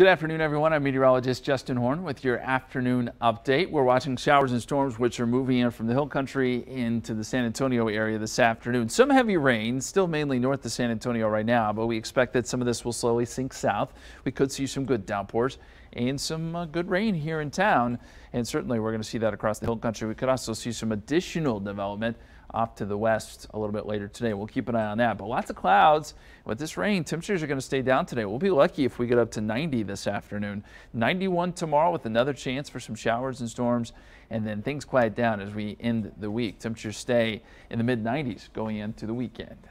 Good afternoon, everyone. I'm meteorologist Justin Horn with your afternoon update. We're watching showers and storms, which are moving in from the hill country into the San Antonio area this afternoon. Some heavy rain, still mainly north of San Antonio right now, but we expect that some of this will slowly sink south. We could see some good downpours and some uh, good rain here in town. And certainly we're going to see that across the hill country. We could also see some additional development off to the west a little bit later today. We'll keep an eye on that. But lots of clouds. With this rain, temperatures are going to stay down today. We'll be lucky if we get up to 90 this afternoon. 91 tomorrow with another chance for some showers and storms. And then things quiet down as we end the week. Temperatures stay in the mid 90s going into the weekend.